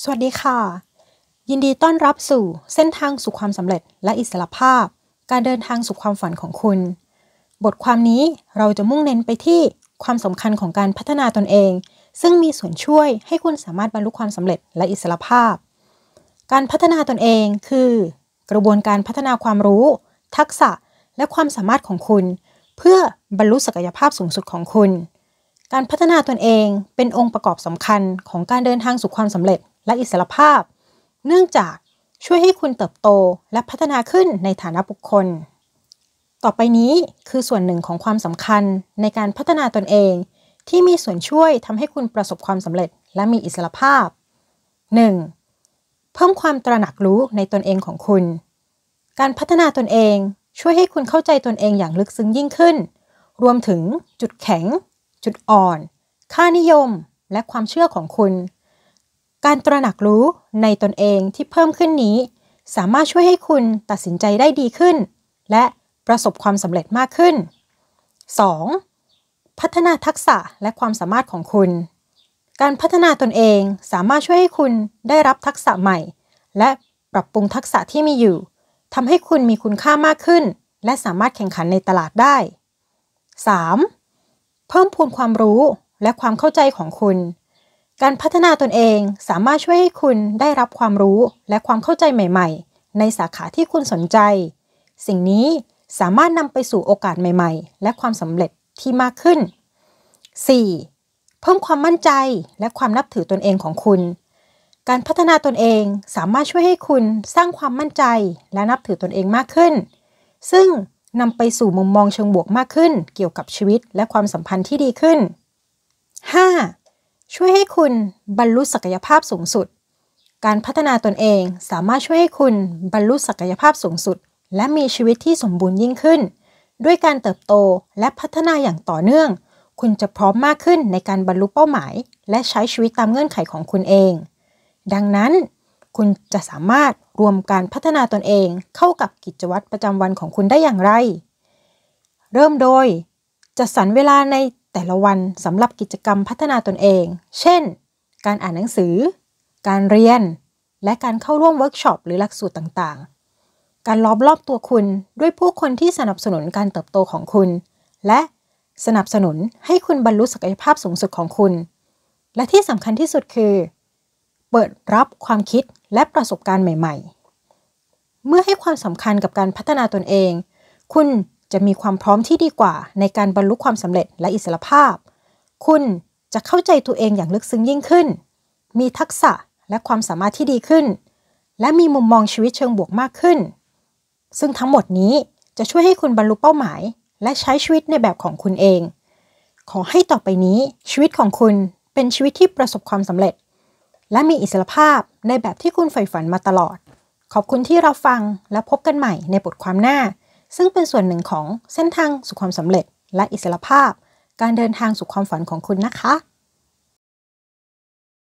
สวัสดีค่ะ ยินดีต้อนรับสู่เส้นทางสู่ความสำเร็จและอิสรภาพ การเดินทางสู่ความฝันของคุณ บทความนี้เราจะมุ่งเน้นไปที่ความสำคัญของการพัฒนาตนเอง ซึ่งมีส่วนช่วยให้คุณสามารถบรรลุความสำเร็จและอิสรภาพ การพัฒนาตนเองคือ กระบวนการพัฒนาความรู้ ทักษะและความสามารถของคุณ เพื่อบรรลุศักยภาพสูงสุดของคุณการพัฒนาตนเองเป็นองค์ประกอบสำคัญของการเดินทางสู่ความสำเร็จและอิสรภาพ เนื่องจากช่วยให้คุณเติบโตและพัฒนาขึ้นในฐานะบุคคล ต่อไปนี้คือส่วนหนึ่งของความสำคัญในการพัฒนาตนเองที่มีส่วนช่วยทำให้คุณประสบความสำเร็จและมีอิสรภาพ 1. เพิ่มความตระหนักรู้ในตนเองของคุณ การพัฒนาตนเองช่วยให้คุณเข้าใจตนเองอย่างลึกซึ้งยิ่งขึ้น รวมถึงจุดแข็งจุดอ่อน ค่านิยม และความเชื่อของคุณ การตระหนักรู้ในตนเองที่เพิ่มขึ้นนี้ สามารถช่วยให้คุณตัดสินใจได้ดีขึ้น และประสบความสำเร็จมากขึ้น 2. พัฒนาทักษะและความสามารถของคุณ การพัฒนาตนเองสามารถช่วยให้คุณได้รับทักษะใหม่ และปรับปรุงทักษะที่มีอยู่ทำให้คุณมีคุณค่ามากขึ้น และสามารถแข่งขันในตลาดได้ 3. เพิ่มพูนความรู้และความเข้าใจของคุณ การพัฒนาตนเองสามารถช่วยให้คุณได้รับความรู้และความเข้าใจใหม่ ๆ ในสาขาที่คุณสนใจ สิ่งนี้สามารถนำไปสู่โอกาสใหม่ๆ และความสำเร็จที่มากขึ้น 4. เพิ่มความมั่นใจและความนับถือตนเองของคุณ การพัฒนาตนเองสามารถช่วยให้คุณสร้างความมั่นใจและนับถือตนเองมากขึ้น ซึ่งนำไปสู่มุมมองเชิงบวกมากขึ้นเกี่ยวกับชีวิตและความสัมพันธ์ที่ดีขึ้น 5. ช่วยให้คุณบรรลุศักยภาพสูงสุด การพัฒนาตนเองสามารถช่วยให้คุณบรรลุศักยภาพสูงสุด และมีชีวิตที่สมบูรณ์ยิ่งขึ้น ด้วยการเติบโตและพัฒนาอย่างต่อเนื่อง คุณจะพร้อมมากขึ้นในการบรรลุเป้าหมาย และใช้ชีวิตตามเงื่อนไขของคุณเอง ดังนั้นคุณจะสามารถรวมการพัฒนาตนเองเข้ากับกิจวัตรประจำวันของคุณได้อย่างไร เริ่มโดย จะสรรเวลาในแต่ละวันสำหรับกิจกรรมพัฒนาตนเอง เช่น การอ่านหนังสือ การเรียน และการเข้าร่วมเวิร์กช็อปหรือหลักสูตรต่างๆ การล้อมรอบตัวคุณด้วยผู้คนที่สนับสนุนการเติบโตของคุณ และสนับสนุนให้คุณบรรลุศักยภาพสูงสุดของคุณ และที่สำคัญที่สุดคือเปิดรับความคิดและประสบการณ์ใหม่ๆ เมื่อให้ความสำคัญกับการพัฒนาตนเอง คุณจะมีความพร้อมที่ดีกว่าในการบรรลุความสำเร็จและอิสรภาพ คุณจะเข้าใจตัวเองอย่างลึกซึ้งยิ่งขึ้น มีทักษะและความสามารถที่ดีขึ้น และมีมุมมองชีวิตเชิงบวกมากขึ้น ซึ่งทั้งหมดนี้จะช่วยให้คุณบรรลุเป้าหมาย และใช้ชีวิตในแบบของคุณเอง ขอให้ต่อไปนี้ชีวิตของคุณเป็นชีวิตที่ประสบความสำเร็จและมีอิสรภาพในแบบที่คุณใฝ่ฝันมาตลอด ขอบคุณที่รับฟังและพบกันใหม่ในบทความหน้า ซึ่งเป็นส่วนหนึ่งของเส้นทางสู่ความสำเร็จและอิสรภาพ การเดินทางสู่ความฝันของคุณนะคะ